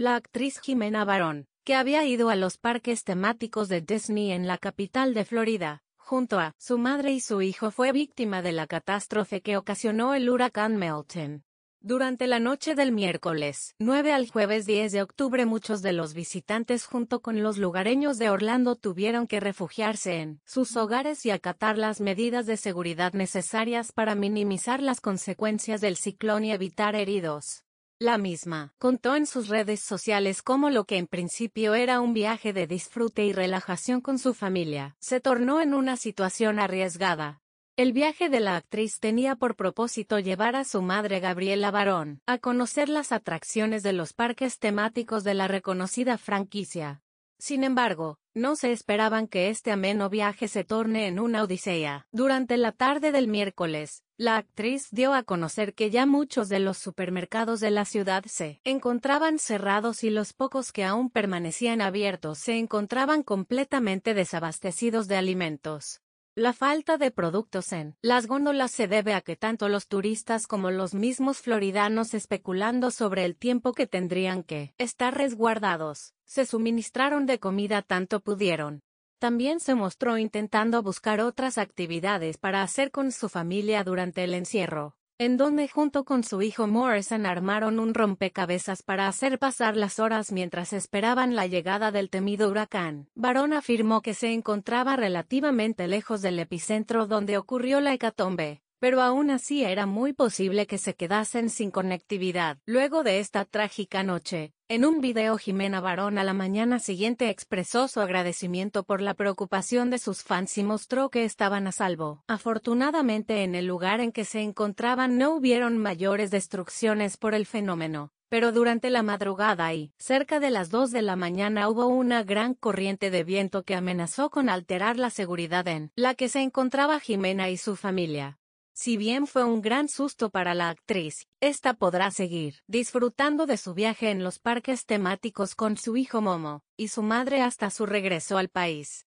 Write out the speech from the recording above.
La actriz Jimena Barón, que había ido a los parques temáticos de Disney en la capital de Florida, junto a su madre y su hijo, fue víctima de la catástrofe que ocasionó el huracán Melton. Durante la noche del miércoles 9 al jueves 10 de octubre muchos de los visitantes junto con los lugareños de Orlando tuvieron que refugiarse en sus hogares y acatar las medidas de seguridad necesarias para minimizar las consecuencias del ciclón y evitar heridos. La misma contó en sus redes sociales cómo lo que en principio era un viaje de disfrute y relajación con su familia, se tornó en una situación arriesgada. El viaje de la actriz tenía por propósito llevar a su madre Gabriela Barón a conocer las atracciones de los parques temáticos de la reconocida franquicia, sin embargo, no se esperaban que este ameno viaje se torne en una odisea. Durante la tarde del miércoles, la actriz dio a conocer que ya muchos de los supermercados de la ciudad se encontraban cerrados y los pocos que aún permanecían abiertos se encontraban completamente desabastecidos de alimentos. La falta de productos en las góndolas se debe a que tanto los turistas como los mismos floridanos especulando sobre el tiempo que tendrían que estar resguardados, se suministraron de comida tanto pudieron. También se mostró intentando buscar otras actividades para hacer con su familia durante el encierro en donde junto con su hijo Morrison armaron un rompecabezas para hacer pasar las horas mientras esperaban la llegada del temido huracán. Barón afirmó que se encontraba relativamente lejos del epicentro donde ocurrió la hecatombe, pero aún así era muy posible que se quedasen sin conectividad. Luego de esta trágica noche, en un video Jimena Barón a la mañana siguiente expresó su agradecimiento por la preocupación de sus fans y mostró que estaban a salvo. Afortunadamente en el lugar en que se encontraban no hubieron mayores destrucciones por el fenómeno. Pero durante la madrugada y cerca de las 2 de la mañana hubo una gran corriente de viento que amenazó con alterar la seguridad en la que se encontraba Jimena y su familia. Si bien fue un gran susto para la actriz, esta podrá seguir disfrutando de su viaje en los parques temáticos con su hijo Momo y su madre hasta su regreso al país.